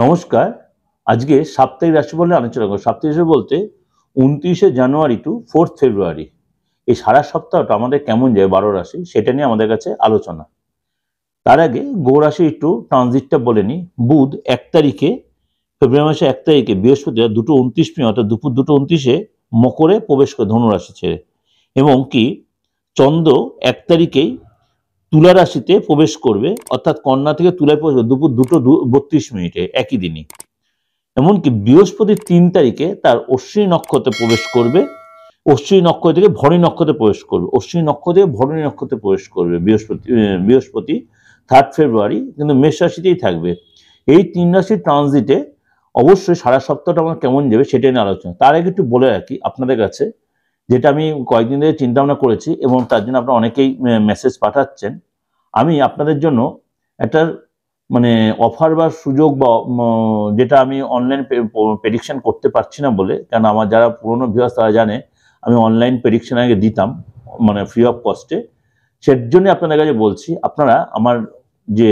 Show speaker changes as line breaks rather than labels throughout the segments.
নমস্কার আজকে সাপ্তাহিক রাশি বলে আলোচনা করবো সাপ্তাহিক রাশি বলতে উনত্রিশে জানুয়ারি টু ফোর্থ ফেব্রুয়ারি এই সারা সপ্তাহটা আমাদের কেমন যায় বারো রাশি সেটা নিয়ে আমাদের কাছে আলোচনা তার আগে গৌরাশি একটু ট্রানজিটটা বলে নি বুধ এক তারিখে ফেব্রুয়ারি মাসে এক তারিখে বৃহস্পতিবার দুটো উনত্রিশ মিনিট অর্থাৎ দুপুর দুটো উনত্রিশে মকরে প্রবেশ করে ধনুরাশি ছেড়ে এবং কি চন্দ্র এক তারিখেই তুলা রাশিতে প্রবেশ করবে অর্থাৎ কন্যা থেকে তুলায় প্রবেশ দুপুর দুটো বত্রিশ মিনিটে একই দিনই এমনকি বৃহস্পতি তিন তারিখে তার অশ্বিনী নক্ষত্রে প্রবেশ করবে অশ্বিনী নক্ষত্র থেকে ভরণী নক্ষত্রে প্রবেশ করবে অশ্বিনী নক্ষত্র থেকে ভরণী নক্ষত্রে প্রবেশ করবে বৃহস্পতি বৃহস্পতি থার্ড ফেব্রুয়ারি কিন্তু মেষ রাশিতেই থাকবে এই তিন রাশির ট্রানজিটে অবশ্যই সারা সপ্তাহটা আমার কেমন যাবে সেটা নিয়ে আলোচনা তার আগে একটু বলে রাখি আপনাদের কাছে যেটা আমি কয়েকদিন ধরে চিন্তাভাবনা করেছি এবং তার জন্য আপনারা অনেকেই মেসেজ পাঠাচ্ছেন আমি আপনাদের জন্য একটা মানে অফার বা সুযোগ বা যেটা আমি অনলাইন প্রেডিকশন করতে পারছি না বলে কারণ আমার যারা পুরনো ভিউয়ার্স তারা জানে আমি অনলাইন প্রেডিকশন আগে দিতাম মানে ফ্রি অফ কস্টে সের জন্য আপনাদের কাছে বলছি আপনারা আমার যে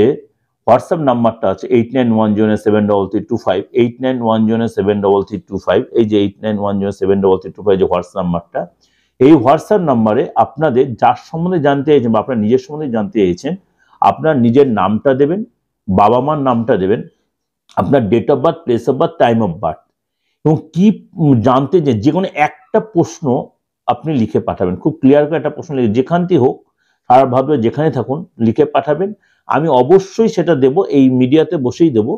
হোয়াটসঅ্যাপ নাম্বারটা আছে eight nine one zero seven double three two five eight nine one zero seven double three two five এই যে eight nine one zero seven double three two five যে হোয়াটসঅ্যাপ নাম্বারটা এই হোয়াটসঅ্যাপ নাম্বারে আপনাদের যার সম্বন্ধে জানতে চাইছেন বা আপনার নিজের সম্বন্ধে জানতে চাইছেন আপনার নিজের নামটা দেবেন বাবা মার নামটা দেবেন আপনার date of birth place of birth time of birth এবং কি জানতে যে যে কোনো একটা প্রশ্ন আপনি লিখে পাঠাবেন খুব ক্লিয়ার করে একটা প্রশ্ন লিখে যেখান হোক সারা ভাবে যেখানে থাকুন লিখে পাঠাবেন আমি অবশ্যই সেটা দেব এই মিডিয়াতে বসেই দেব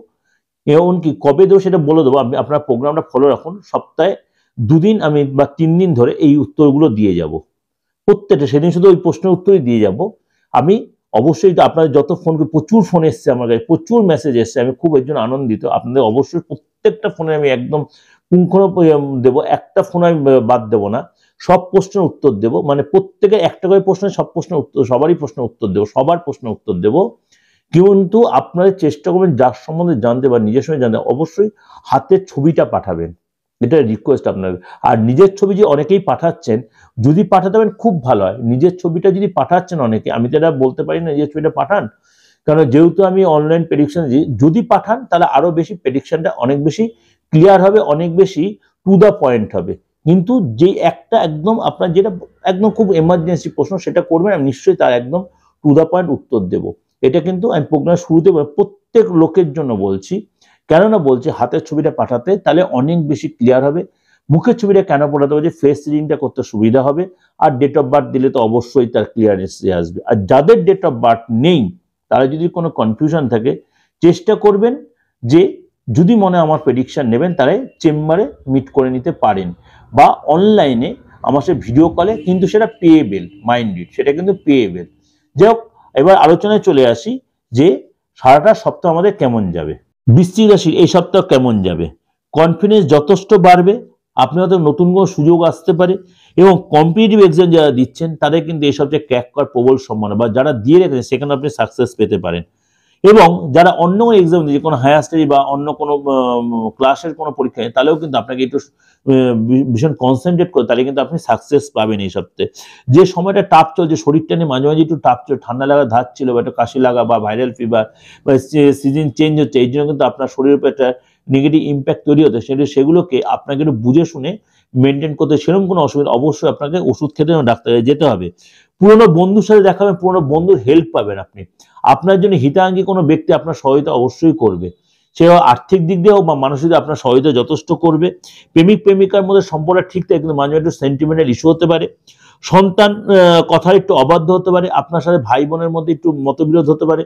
এমনকি কবে দেবো সেটা বলে দেবো আপনি আপনার প্রোগ্রামটা ফলো রাখুন সপ্তাহে দুদিন আমি বা তিন দিন ধরে এই উত্তরগুলো দিয়ে যাব প্রত্যেকটা সেদিন শুধু ওই প্রশ্নের উত্তরই দিয়ে যাব আমি অবশ্যই আপনার যত ফোন প্রচুর ফোন এসছে আমার কাছে প্রচুর মেসেজ এসছে আমি খুব একজন আনন্দিত আপনাদের অবশ্যই প্রত্যেকটা ফোনে আমি একদম পুঙ্খ দেবো একটা ফোন আমি বাদ দেবো না সব প্রশ্নের উত্তর দেব মানে প্রত্যেকে একটা করে প্রশ্নের সব প্রশ্নের উত্তর সবারই প্রশ্ন উত্তর দেব সবার প্রশ্ন উত্তর দেব কিন্তু আপনারা চেষ্টা করবেন যার সম্বন্ধে জানতে বা নিজের সঙ্গে জানতে অবশ্যই হাতের ছবিটা পাঠাবেন এটা রিকোয়েস্ট আপনার আর নিজের ছবি যে অনেকেই পাঠাচ্ছেন যদি পাঠাতে পারেন খুব ভালো হয় নিজের ছবিটা যদি পাঠাচ্ছেন অনেকে আমি তো এটা বলতে পারি না নিজের ছবিটা পাঠান কারণ যেহেতু আমি অনলাইন প্রেডিকশন দিই যদি পাঠান তাহলে আরও বেশি প্রেডিকশনটা অনেক বেশি ক্লিয়ার হবে অনেক বেশি টু দ্য পয়েন্ট হবে কিন্তু যে একটা একদম আপনার যেটা একদম খুব এমার্জেন্সি প্রশ্ন সেটা করবেন আমি নিশ্চয়ই তার একদম টু দ্য পয়েন্ট উত্তর দেব এটা কিন্তু আমি প্রোগ্রাম শুরুতে প্রত্যেক লোকের জন্য বলছি কেননা বলছি হাতের ছবিটা পাঠাতে তাহলে অনেক বেশি ক্লিয়ার হবে মুখের ছবিটা কেন পড়াতে হবে যে ফেস রিডিংটা করতে সুবিধা হবে আর ডেট অফ বার্থ দিলে তো অবশ্যই তার ক্লিয়ারেন্স আসবে আর যাদের ডেট অফ বার্থ নেই তারা যদি কোনো কনফিউশন থাকে চেষ্টা করবেন যে যদি মনে আমার প্রেডিকশান নেবেন তারাই চেম্বারে মিট করে নিতে পারেন বা অনলাইনে আমার সে ভিডিও কলে কিন্তু সেটা পেয়েবেল মাইন্ডেড সেটা কিন্তু পেয়েবেল যাই হোক এবার আলোচনায় চলে আসি যে সারাটা সপ্তাহ আমাদের কেমন যাবে বৃষ্টি রাশির এই সপ্তাহ কেমন যাবে কনফিডেন্স যথেষ্ট বাড়বে আপনি হয়তো নতুন কোনো সুযোগ আসতে পারে এবং কম্পিটিভ এক্সাম যারা দিচ্ছেন তাদের কিন্তু এই সপ্তাহে ক্যাক কর প্রবল সম্মান বা যারা দিয়ে রেখেছেন সেখানে আপনি সাকসেস পেতে পারেন এবং যারা অন্য কোনো এক্সাম দিয়েছে কোনো হায়ার স্টাডি বা অন্য কোনো ক্লাসের কোনো পরীক্ষায় তাহলেও কিন্তু আপনাকে একটু ভীষণ কনসেন্ট্রেট করে তাহলে কিন্তু আপনি সাকসেস পাবেন এই সপ্তাহে যে সময়টা টাপ চলছে শরীরটা নিয়ে মাঝে মাঝে একটু টাপ চল ঠান্ডা লাগা ধার ছিল বা একটু কাশি লাগা বা ভাইরাল ফিভার বা সিজন চেঞ্জ হচ্ছে এই জন্য কিন্তু আপনার শরীরের উপর একটা নেগেটিভ ইম্প্যাক্ট তৈরি হতে সেটা সেগুলোকে আপনাকে একটু বুঝে শুনে মেনটেন করতে সেরকম কোনো অসুবিধা অবশ্যই আপনাকে ওষুধ খেতে ডাক্তারে যেতে হবে পুরনো বন্ধুর সাথে দেখাবেন পুরনো বন্ধুর হেল্প পাবেন আপনি আপনার জন্য হিতাঙ্গী কোনো ব্যক্তি আপনার সহায়তা অবশ্যই করবে সে আর্থিক দিক দিয়ে হোক বা মানসিক আপনার সহায়তা যথেষ্ট করবে প্রেমিক প্রেমিকার মধ্যে সম্পর্ক ঠিক থাকে কিন্তু মাঝে একটু সেন্টিমেন্টাল ইস্যু হতে পারে সন্তান কথা একটু অবাধ্য হতে পারে আপনার সাথে ভাই বোনের মধ্যে একটু মতবিরোধ হতে পারে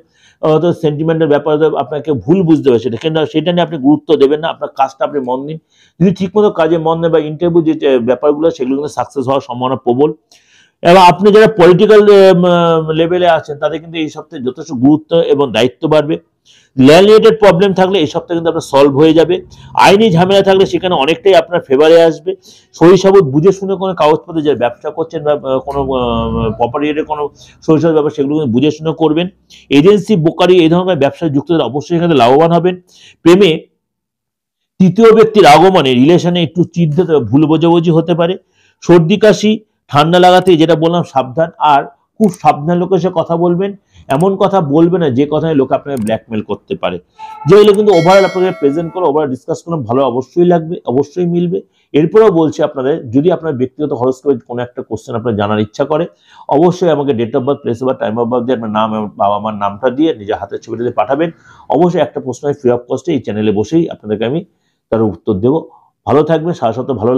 সেন্টিমেন্টের ব্যাপার আপনাকে ভুল বুঝতে পারে সেটা কিন্তু সেটা নিয়ে আপনি গুরুত্ব দেবেন না আপনার কাজটা আপনি মন দিন যদি ঠিকমতো কাজে মন নেয় বা ইন্টারভিউ যে ব্যাপারগুলো সেগুলো কিন্তু সাকসেস হওয়ার সম্ভাবনা প্রবল এবং আপনি যারা পলিটিক্যাল লেভেলে আছেন তাদের কিন্তু এই সপ্তাহে যথেষ্ট গুরুত্ব এবং দায়িত্ব বাড়বে ল্যান্ড রিলেটেড প্রবলেম থাকলে এই সপ্তাহে কিন্তু আপনার সলভ হয়ে যাবে আইনি ঝামেলা থাকলে সেখানে অনেকটাই আপনার ফেভারে আসবে সহি সাবুত বুঝে শুনে কোনো কাগজপত্রে যারা ব্যবসা করছেন বা কোনো প্রপার্টির কোনো সহি সাবুত ব্যাপার সেগুলো কিন্তু বুঝে শুনে করবেন এজেন্সি বোকারি এই ধরনের ব্যবসায় যুক্ত অবশ্যই এখানে লাভবান হবেন প্রেমে তৃতীয় ব্যক্তির আগমনে রিলেশনে একটু চিন্তিত ভুল বোঝাবুঝি হতে পারে সর্দি কাশি ঠান্ডা লাগাতে যেটা বললাম সাবধান আর খুব সাবধান লোকের সে কথা বলবেন এমন কথা বলবে না যে কথায় লোক আপনাকে ব্ল্যাকমেল করতে পারে যেগুলো কিন্তু ওভারঅল আপনাকে প্রেজেন্ট করে ওভারঅল ডিসকাস করলে ভালো অবশ্যই লাগবে অবশ্যই মিলবে এরপরেও বলছি আপনাদের যদি আপনার ব্যক্তিগত খরচ করে কোনো একটা কোশ্চেন আপনার জানার ইচ্ছা করে অবশ্যই আমাকে ডেট অফ বার্থ প্লেস বা টাইম অফ বার্থ দিয়ে আপনার নাম বাবা মার নামটা দিয়ে নিজের হাতের ছবিটা দিয়ে পাঠাবেন অবশ্যই একটা প্রশ্ন ফ্রি অফ কস্টে এই চ্যানেলে বসেই আপনাদেরকে আমি তার উত্তর দেবো ভালো থাকবেন সারস্বত ভালো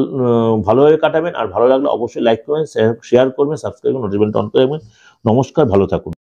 ভালোভাবে কাটাবেন আর ভালো লাগলে অবশ্যই লাইক করবেন শেয়ার করবেন সাবস্ক্রাইব করবেন নোটিফিকেশন অন করে নমস্কার ভালো থাকুন